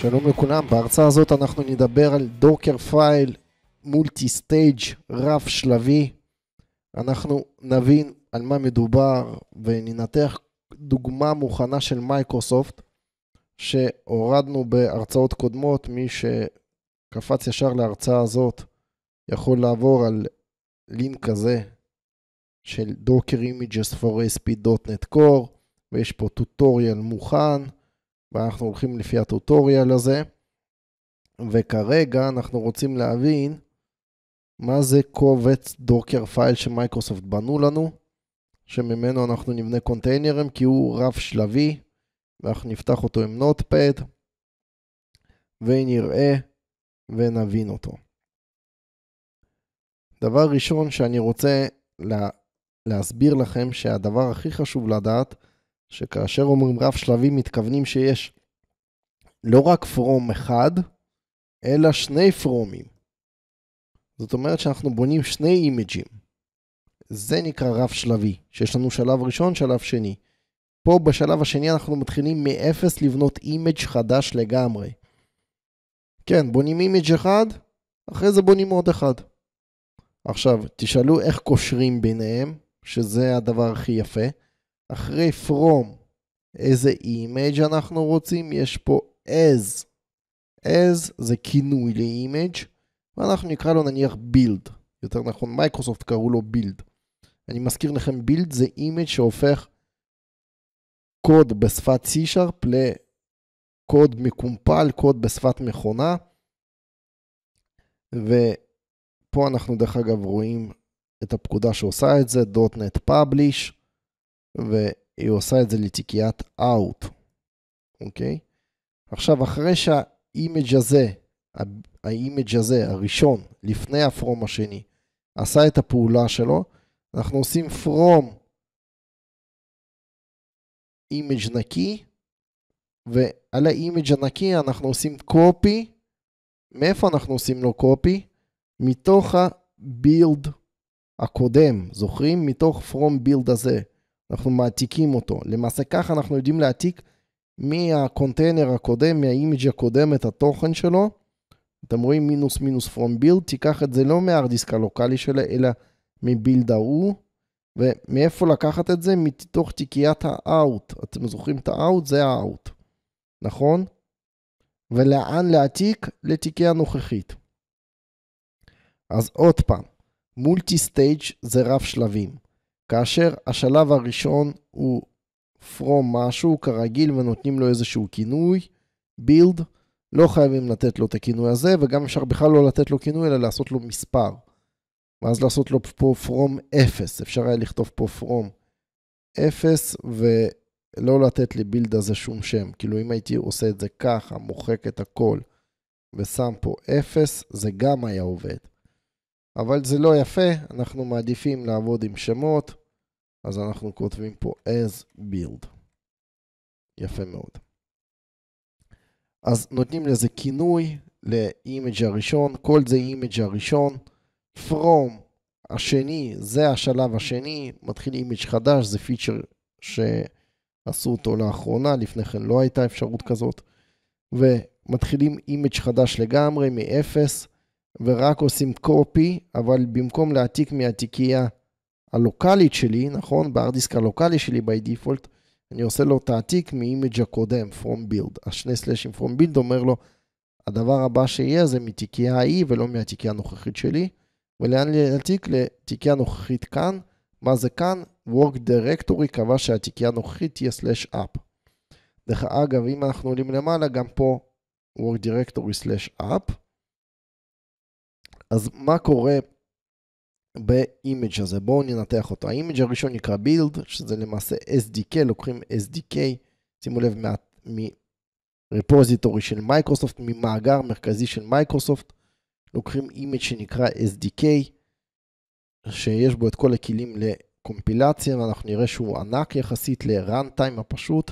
שלום לכולם, בהרצאה הזאת אנחנו נדבר על דוקר פייל מולטי סטייג' רב שלבי. אנחנו נבין על מה מדובר וננתח דוגמה מוכנה של מייקרוסופט שהורדנו בהרצאות קודמות. מי שקפץ ישר להרצאה הזאת יכול לעבור על לינק כזה של docker images for sp.net core ויש פה טוטוריאל מוכן. ואנחנו הולכים לפי הטוטוריאל הזה, וכרגע אנחנו רוצים להבין מה זה קובץ דוקר פייל שמייקרוסופט בנו לנו, שממנו אנחנו נבנה קונטיינרים כי הוא רב שלבי, ואנחנו נפתח אותו עם נוטפד, ונראה ונבין אותו. דבר ראשון שאני רוצה לה, להסביר לכם שהדבר הכי חשוב לדעת שכאשר אומרים רב שלבים, מתכוונים שיש לא רק פרום אחד, אלא שני פרומים. זאת אומרת שאנחנו בונים שני אימג'ים. זה נקרא רב שלבי, שיש לנו שלב ראשון, שלב שני. פה בשלב השני אנחנו מתחילים מאפס לבנות אימג' חדש לגמרי. כן, בונים אימג' אחד, אחרי זה בונים עוד אחד. עכשיו, תשאלו איך קושרים ביניהם, שזה הדבר הכי יפה. אחרי from איזה אימג' אנחנו רוצים, יש פה as. as זה כינוי לאימג' ואנחנו נקרא לו נניח build, יותר נכון מייקרוסופט קראו לו build. אני מזכיר לכם build זה אימג' שהופך קוד בשפת C-Sharp לקוד מקומפל, קוד בשפת מכונה. ופה אנחנו דרך אגב רואים את הפקודה שעושה את זה, .NET Publish. והיא עושה את זה לתיקיית אאוט, אוקיי? עכשיו, אחרי שהאימג' הזה, האימג' הזה, הראשון, לפני הפרום השני, עשה את הפעולה שלו, אנחנו עושים פרום אימג' נקי, ועל האימג' הנקי אנחנו עושים קופי, מאיפה אנחנו עושים לו קופי? מתוך ה-build הקודם, זוכרים? מתוך from build הזה. אנחנו מעתיקים אותו. למעשה ככה אנחנו יודעים להעתיק מהקונטיינר הקודם, מהאימג' הקודם, את התוכן שלו. אתם רואים מינוס מינוס פרום בילד, תיקח את זה לא מהארדיסק הלוקאלי שלה, אלא מבילד ההוא. ומאיפה לקחת את זה? מתוך תיקיית ה-out. אתם זוכרים את ה-out? זה ה-out, נכון? ולאן להעתיק? לתיקייה הנוכחית. אז עוד פעם, מולטי סטייג' זה רב שלבים. כאשר השלב הראשון הוא From משהו כרגיל ונותנים לו איזשהו כינוי, build, לא חייבים לתת לו את הכינוי הזה וגם אפשר בכלל לא לתת לו כינוי אלא לעשות לו מספר. ואז לעשות לו פה From 0, אפשר היה לכתוב פה From 0 ולא לתת לבילד הזה שום שם. כאילו אם הייתי עושה את זה ככה, מוחק את הכל ושם פה 0, זה גם היה עובד. אבל זה לא יפה, אנחנו מעדיפים לעבוד עם שמות, אז אנחנו כותבים פה as build. יפה מאוד. אז נותנים לזה כינוי לאימג' הראשון, כל זה אימג' הראשון. From השני, זה השלב השני, מתחיל אימג' חדש, זה פיצ'ר שעשו אותו לאחרונה, לפני כן לא הייתה אפשרות כזאת. ומתחילים אימג' חדש לגמרי, מאפס, 0 ורק עושים קופי, אבל במקום להעתיק מהתיקייה הלוקאלית שלי, נכון? בארדיסק הלוקאלי שלי by default, אני עושה לו תעתיק מאימג' הקודם, From Build. השני סלאשים From Build אומר לו, הדבר הבא שיהיה זה מתיקייה ההיא ולא מהתיקייה הנוכחית שלי. ולאן להעתיק? לתיקייה הנוכחית כאן. מה זה כאן? Work Directory קבע שהתיקייה הנוכחית תהיה סלאש אפ. דרך אגב, אם אנחנו עולים למעלה, גם פה Work Directory סלאש אפ. אז מה קורה באימג' הזה? בואו ננתח אותו. האימג' הראשון נקרא build, שזה למעשה SDK, לוקחים SDK, שימו לב, מ מרפוזיטורי של מייקרוסופט, ממאגר מרכזי של מייקרוסופט, לוקחים אימג' שנקרא SDK, שיש בו את כל הכלים לקומפילציה, ואנחנו נראה שהוא ענק יחסית ל-runtime הפשוט.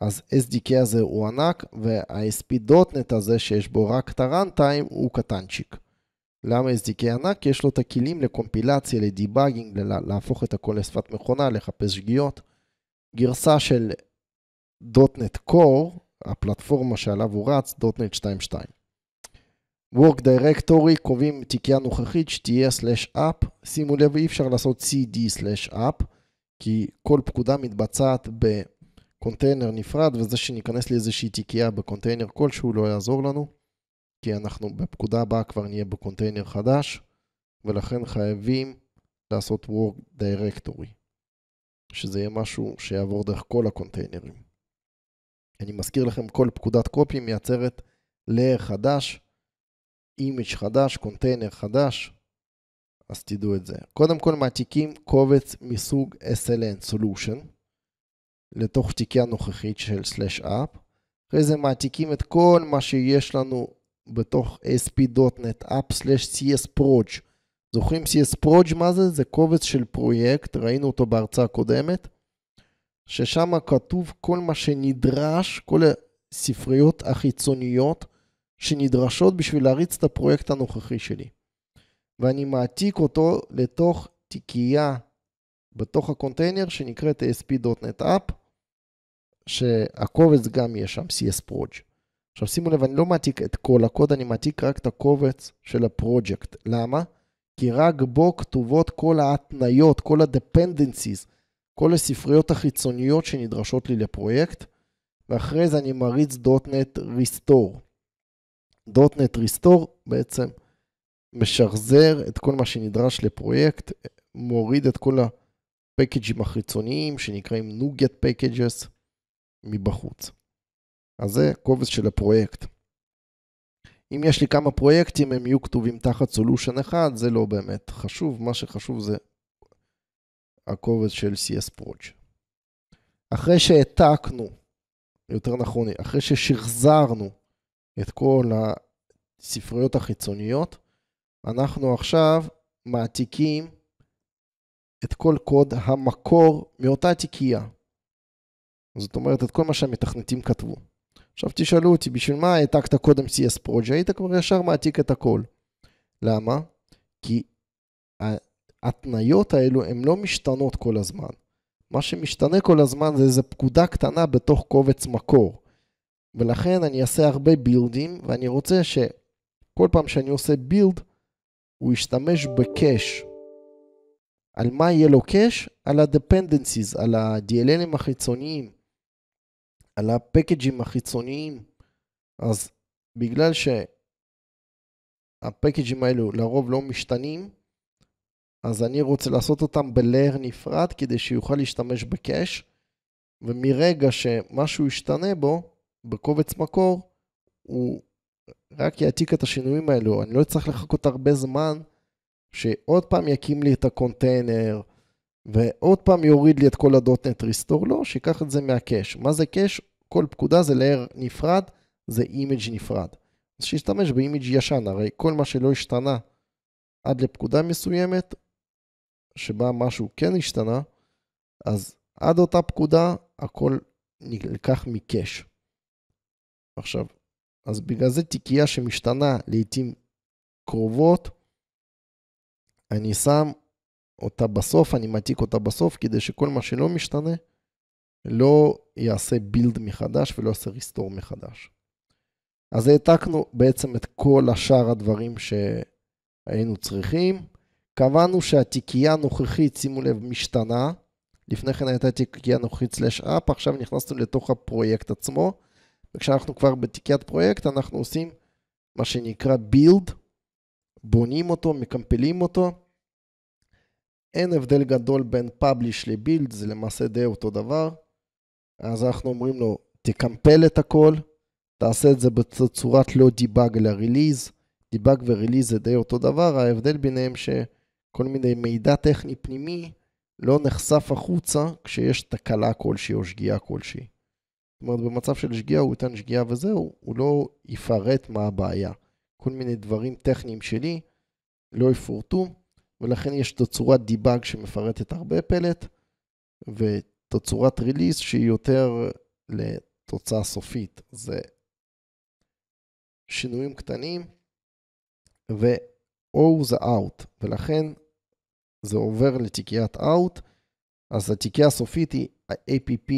אז SDK הזה הוא ענק, וה-SP.NET הזה שיש בו רק את ה-runtime הוא קטנצ'יק. למה SDK ענק? כי יש לו את הכלים לקומפילציה, לדיבאגינג, להפוך את הכל לשפת מכונה, לחפש שגיאות. גרסה של .NET Core, הפלטפורמה שעליו הוא רץ, .NET 2.2. Work Directory קובעים תיקייה נוכחית שתהיה up שימו לב אי אפשר לעשות cd up כי כל פקודה מתבצעת בקונטיינר נפרד, וזה שניכנס לאיזושהי תיקייה בקונטיינר כלשהו לא יעזור לנו. כי אנחנו בפקודה הבאה כבר נהיה בקונטיינר חדש, ולכן חייבים לעשות Work Directory, שזה יהיה משהו שיעבור דרך כל הקונטיינרים. אני מזכיר לכם, כל פקודת קופי מייצרת layer חדש, אימיג' חדש, קונטיינר חדש, אז תדעו את זה. קודם כל מעתיקים קובץ מסוג SLN Solution לתוך תיקי הנוכחית של/אפ. Slash אחרי זה מעתיקים את כל מה שיש לנו בתוך sp.net App/CSProj. זוכרים CSProj מה זה? זה קובץ של פרויקט, ראינו אותו בהרצאה הקודמת, ששם כתוב כל מה שנדרש, כל הספריות החיצוניות שנדרשות בשביל להריץ את הפרויקט הנוכחי שלי. ואני מעתיק אותו לתוך תיקייה בתוך הקונטיינר שנקראת sp.net App, שהקובץ גם יהיה שם CSProj. עכשיו שימו לב, אני לא מעתיק את כל הקוד, אני מעתיק רק את הקובץ של הפרויקט. למה? כי רק בו כתובות כל ההתניות, כל ה-dependencies, כל הספריות החיצוניות שנדרשות לי לפרויקט, ואחרי זה אני מריץ .NET Restore. .NET Restore בעצם משחזר את כל מה שנדרש לפרויקט, מוריד את כל הפקג'ים החיצוניים שנקראים NuGet Packages מבחוץ. אז זה קובץ של הפרויקט. אם יש לי כמה פרויקטים, הם יהיו כתובים תחת סולושן אחד, זה לא באמת חשוב, מה שחשוב זה הקובץ של CS Proj. אחרי שהעתקנו, יותר נכון, אחרי ששחזרנו את כל הספריות החיצוניות, אנחנו עכשיו מעתיקים את כל קוד המקור מאותה תיקייה. זאת אומרת, את כל מה שהמתכנתים כתבו. עכשיו תשאלו אותי, בשביל מה העתקת קודם CS Project? היית כבר ישר מעתיק את הכל. למה? כי ההתניות האלו הן לא משתנות כל הזמן. מה שמשתנה כל הזמן זה איזו פקודה קטנה בתוך קובץ מקור. ולכן אני אעשה הרבה בילדים, ואני רוצה שכל פעם שאני עושה בילד, הוא ישתמש בקאש. על מה יהיה לו קאש? על ה-dependencies, על ה-DLLים החיצוניים. על הפקג'ים החיצוניים. אז בגלל שהפקג'ים האלו לרוב לא משתנים, אז אני רוצה לעשות אותם בלר נפרד כדי שיוכל להשתמש בקאש, ומרגע שמשהו ישתנה בו, בקובץ מקור, הוא רק יעתיק את השינויים האלו, אני לא אצטרך לחכות הרבה זמן שעוד פעם יקים לי את הקונטיינר, ועוד פעם יוריד לי את כל הדוטנט ריסטור לו, לא, שיקח את זה מהקאש. מה זה קאש? כל פקודה זה לאר נפרד, זה אימג' נפרד. אז שישתמש באימג' ישן, הרי כל מה שלא השתנה עד לפקודה מסוימת, שבה משהו כן השתנה, אז עד אותה פקודה הכל נלקח מקאש. עכשיו, אז בגלל זה תיקייה שמשתנה לעיתים קרובות, אני שם אותה בסוף, אני מעתיק אותה בסוף, כדי שכל מה שלא משתנה, לא יעשה בילד מחדש ולא יעשה ריסטור מחדש. אז העתקנו בעצם את כל השאר הדברים שהיינו צריכים. קבענו שהתיקייה הנוכחית, שימו לב, משתנה. לפני כן הייתה תיקייה נוכחית סלאש אפ, עכשיו נכנסנו לתוך הפרויקט עצמו. וכשאנחנו כבר בתיקיית פרויקט, אנחנו עושים מה שנקרא build, בונים אותו, מקמפלים אותו. אין הבדל גדול בין publish לבילד, זה למעשה די אותו דבר. אז אנחנו אומרים לו, תקמפל את הכל, תעשה את זה בצורת לא דיבאג אלא ריליז. דיבאג וריליז זה די אותו דבר, ההבדל ביניהם שכל מיני מידע טכני פנימי לא נחשף החוצה כשיש תקלה כלשהי או שגיאה כלשהי. זאת אומרת, במצב של שגיאה הוא ייתן שגיאה וזהו, הוא לא יפרט מה הבעיה. כל מיני דברים טכניים שלי לא יפורטו, ולכן יש תצורת דיבאג שמפרטת הרבה פלט, ותצורת ריליס שהיא יותר לתוצאה סופית. זה שינויים קטנים, ו-O זה out, ולכן זה עובר לתיקיית out, אז התיקייה הסופית היא app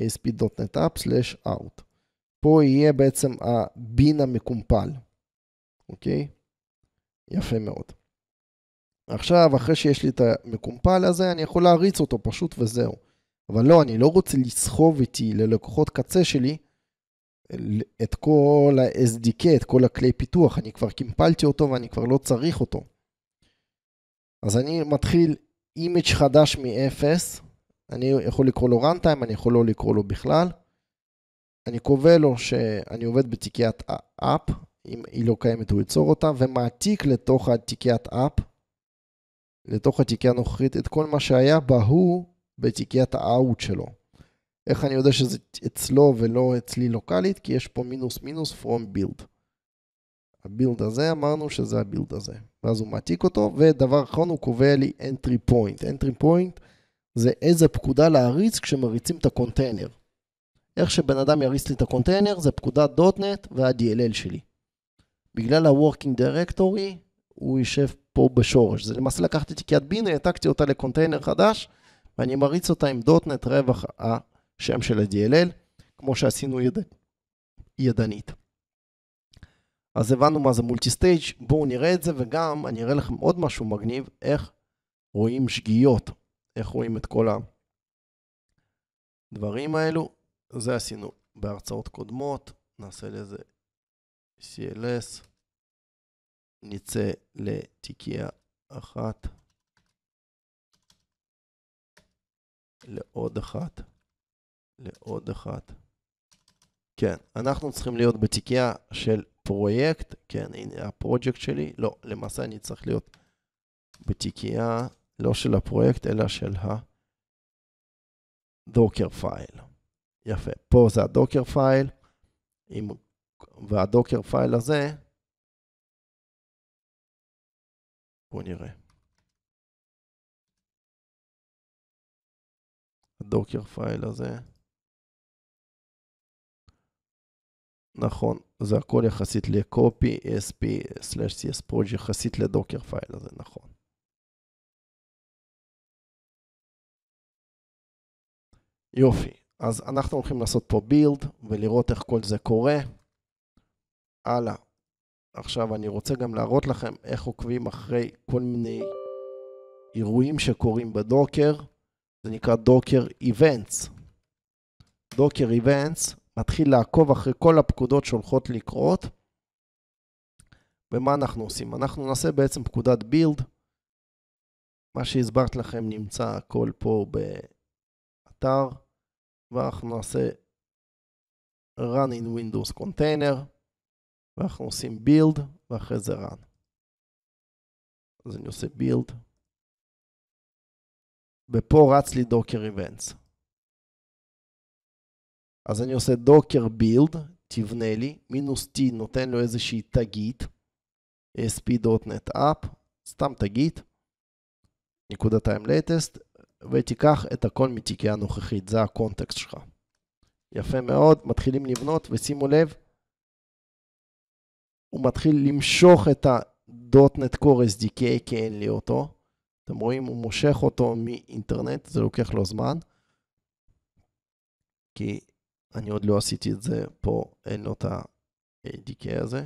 asp.net up/out. פה יהיה בעצם הבין המקומפל, אוקיי? יפה מאוד. עכשיו, אחרי שיש לי את המקומפל הזה, אני יכול להריץ אותו פשוט וזהו. אבל לא, אני לא רוצה לסחוב איתי ללקוחות קצה שלי את כל ה-SDK, את כל הכלי פיתוח. אני כבר קימפלתי אותו ואני כבר לא צריך אותו. אז אני מתחיל אימג' חדש מ-0, אני יכול לקרוא לו runtime, אני יכול לא לקרוא לו בכלל. אני קובע לו שאני עובד בתיקיית אפ, אם היא לא קיימת הוא ייצור אותה, ומעתיק לתוך התיקיית אפ לתוך התיקייה הנוכחית את כל מה שהיה בהוא בתיקיית האאוט שלו. איך אני יודע שזה אצלו ולא אצלי לוקאלית? כי יש פה מינוס מינוס פרום בילד. הבילד הזה, אמרנו שזה הבילד הזה. ואז הוא מעתיק אותו, ודבר אחרון, הוא קובע לי entry point. entry point זה איזה פקודה להריץ כשמריצים את הקונטיינר. איך שבן אדם יריץ לי את הקונטיינר, זה פקודת .NET וה-DLL שלי. בגלל ה-Working Directory, הוא יישב פה בשורש. זה למעשה לקחת את תיקיית בין, העתקתי אותה לקונטיינר חדש, ואני מריץ אותה עם דוטנט רווח השם של ה-DLL, כמו שעשינו יד... ידנית. אז הבנו מה זה מולטי סטייג', בואו נראה את זה, וגם אני אראה לכם עוד משהו מגניב, איך רואים שגיאות, איך רואים את כל הדברים האלו. זה עשינו בהרצאות קודמות, נעשה לזה CLS. נצא לתיקייה אחת, לעוד אחת, לעוד אחת. כן, אנחנו צריכים להיות בתיקייה של פרויקט, כן, הנה הפרויקט שלי, לא, למעשה אני צריך להיות בתיקייה לא של הפרויקט, אלא של הדוקר פייל. יפה, פה זה הדוקר פייל, עם, והדוקר פייל הזה, בואו נראה. הדוקר פייל הזה. נכון, זה הכל יחסית ל-copy, sp/csproj יחסית לדוקר פייל הזה, נכון. יופי, אז אנחנו הולכים לעשות פה build ולראות איך כל זה קורה. הלאה. עכשיו אני רוצה גם להראות לכם איך עוקבים אחרי כל מיני אירועים שקורים בדוקר, זה נקרא דוקר איבנטס. דוקר איבנטס מתחיל לעקוב אחרי כל הפקודות שהולכות לקרות. ומה אנחנו עושים? אנחנו נעשה בעצם פקודת בילד. מה שהסברת לכם נמצא הכל פה באתר, ואנחנו נעשה run in Windows container. ואנחנו עושים build ואחרי זה run. אז אני עושה build. ופה רץ לי docker events. אז אני עושה docker build, תבנה לי, מינוס t נותן לו איזושהי תגית, sp.net up, סתם תגית, נקודה time latest, ותיקח את הכל מתיקי הנוכחית, זה הקונטקסט שלך. יפה מאוד, מתחילים לבנות, ושימו לב, הוא מתחיל למשוך את ה.NET Core SDK, כי אין לי אותו. אתם רואים, הוא מושך אותו מאינטרנט, זה לוקח לו זמן, כי אני עוד לא עשיתי את זה פה, אין לו את ה-ADK הזה.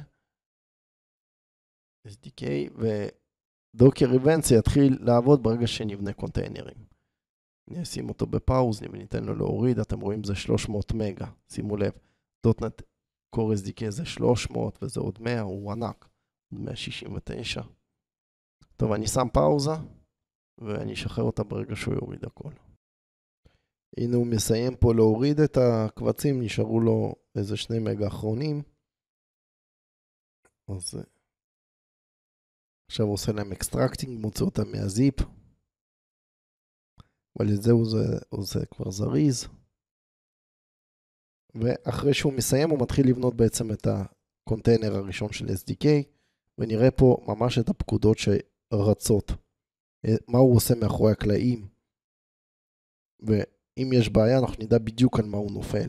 SDK, ודוקר איבנטס יתחיל לעבוד ברגע שנבנה קונטיינרים. אני אשים אותו בפאוז, אני אתן לו להוריד, אתם רואים זה 300 מגה, שימו לב, דוטנט קור SDK זה 300 וזה עוד 100, הוא ענק, 169. טוב, אני שם פאוזה, ואני אשחרר אותה ברגע שהוא יוריד הכל. הנה הוא מסיים פה להוריד את הקבצים, נשארו לו איזה שני מגה אחרונים. אז אה, עכשיו הוא עושה להם אקסטרקטינג, מוצא אותם מהזיפ. אבל את זה הוא עושה כבר זריז. ואחרי שהוא מסיים הוא מתחיל לבנות בעצם את הקונטיינר הראשון של SDK, ונראה פה ממש את הפקודות שרצות. אה, מה הוא עושה מאחורי הקלעים, ואם יש בעיה אנחנו נדע בדיוק על מה הוא נופל.